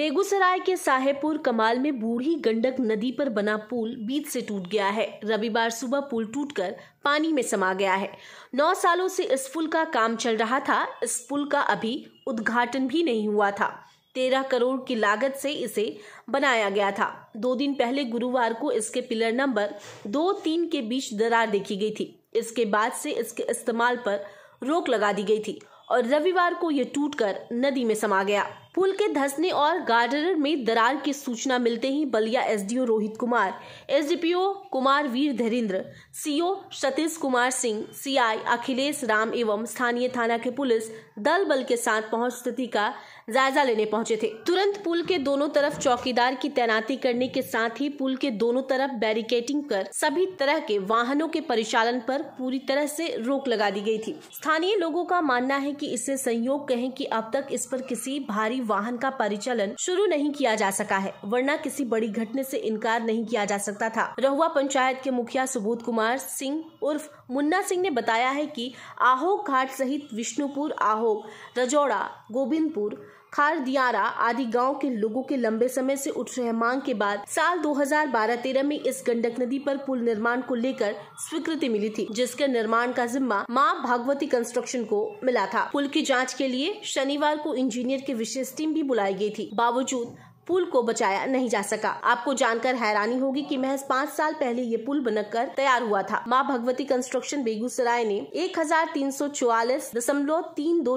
बेगूसराय के साहेपुर कमाल में बूढ़ी गंडक नदी पर बना पुल बीच से टूट गया है रविवार सुबह पुल टूटकर पानी में समा गया है नौ सालों से इस पुल का काम चल रहा था इस पुल का अभी उद्घाटन भी नहीं हुआ था तेरह करोड़ की लागत से इसे बनाया गया था दो दिन पहले गुरुवार को इसके पिलर नंबर दो तीन के बीच दरार देखी गई थी इसके बाद से इसके इस्तेमाल पर रोक लगा दी गई थी और रविवार को यह टूटकर नदी में समा गया पुल के धसने और गार्डनर में दरार की सूचना मिलते ही Ballia SDO Rohit Kumar SDPO Kumar Veer Dharindra CO Satish Kumar Singh CI Akhilesh Ram एवं स्थानीय थाना के पुलिस दल बल के साथ पहुंच स्थिति का जायजा लेने पहुंचे थे तुरंत पुल के दोनों तरफ चौकीदार की तैनाती करने के साथ ही पुल के दोनों तरफ बैरिकेटिंग कर सभी तरह के वाहनों के परिचालन पर पूरी तरह से रोक लगा दी गई थी स्थानीय लोगों का मानना है कि इससे संयोग कहें कि अब तक इस पर किसी भारी कोई वाहन का परिचालन शुरू नहीं किया जा सका है वरना किसी बड़ी घटने से इनकार नहीं किया जा सकता था रहुआ पंचायत के मुखिया सुबोध कुमार सिंह उर्फ मुन्ना सिंह ने बताया है कि आहोक घाट सहित विष्णुपुर आहोक रजौड़ा गोविंदपुर खार दियारा आदि गांव के लोगों के लंबे समय से उठ रहे मांग के बाद साल 2012-13 में इस गंडक नदी पर पुल निर्माण को लेकर स्वीकृति मिली थी जिसके निर्माण का जिम्मा माँ भागवती कंस्ट्रक्शन को मिला था पुल की जाँच के लिए शनिवार को इंजीनियर की विशेष टीम भी बुलाई गयी थी बावजूद पुल को बचाया नहीं जा सका आपको जानकर हैरानी होगी कि महज पाँच साल पहले ये पुल बनकर तैयार हुआ था माँ भगवती कंस्ट्रक्शन बेगूसराय ने एक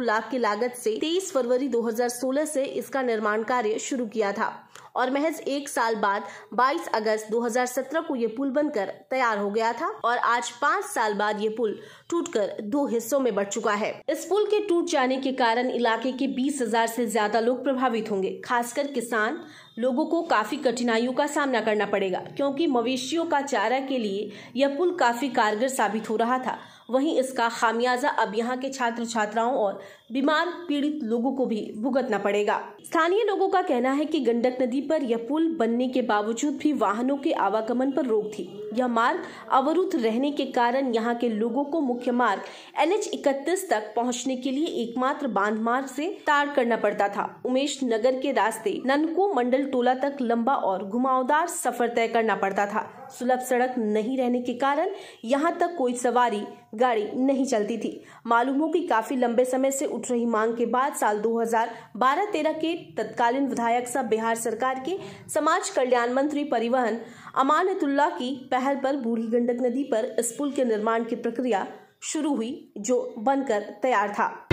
लाख की लागत ऐसी तेईस फरवरी दो हजार इसका निर्माण कार्य शुरू किया था और महज एक साल बाद 22 अगस्त 2017 को यह पुल बनकर तैयार हो गया था और आज पाँच साल बाद ये पुल टूटकर दो हिस्सों में बढ़ चुका है इस पुल के टूट जाने के कारण इलाके के बीस हजार ज्यादा लोग प्रभावित होंगे खासकर किसान लोगों को काफी कठिनाइयों का सामना करना पड़ेगा क्योंकि मवेशियों का चारा के लिए यह पुल काफी कारगर साबित हो रहा था वहीं इसका खामियाजा अब यहाँ के छात्र छात्राओं और बीमार पीड़ित लोगों को भी भुगतना पड़ेगा स्थानीय लोगों का कहना है कि गंडक नदी पर यह पुल बनने के बावजूद भी वाहनों के आवागमन पर रोक थी यह मार्ग अवरुद्ध रहने के कारण यहाँ के लोगों को मुख्य मार्ग एन एच तक पहुँचने के लिए एकमात्र बांध मार्ग से तार करना पड़ता था उमेश नगर के रास्ते ननको मंडल टोला तक लंबा और घुमावदार सफर तय करना पड़ता था सुलभ सड़क नहीं रहने के कारण यहाँ तक कोई सवारी गाड़ी नहीं चलती थी मालूम हो कि काफी लंबे समय से उठ रही मांग के बाद साल 2012-13 के तत्कालीन विधायक सब बिहार सरकार के समाज कल्याण मंत्री परिवहन अमानतुल्ला की पहल पर बूढ़ी गंडक नदी पर इस पुल के निर्माण की प्रक्रिया शुरू हुई जो बनकर तैयार था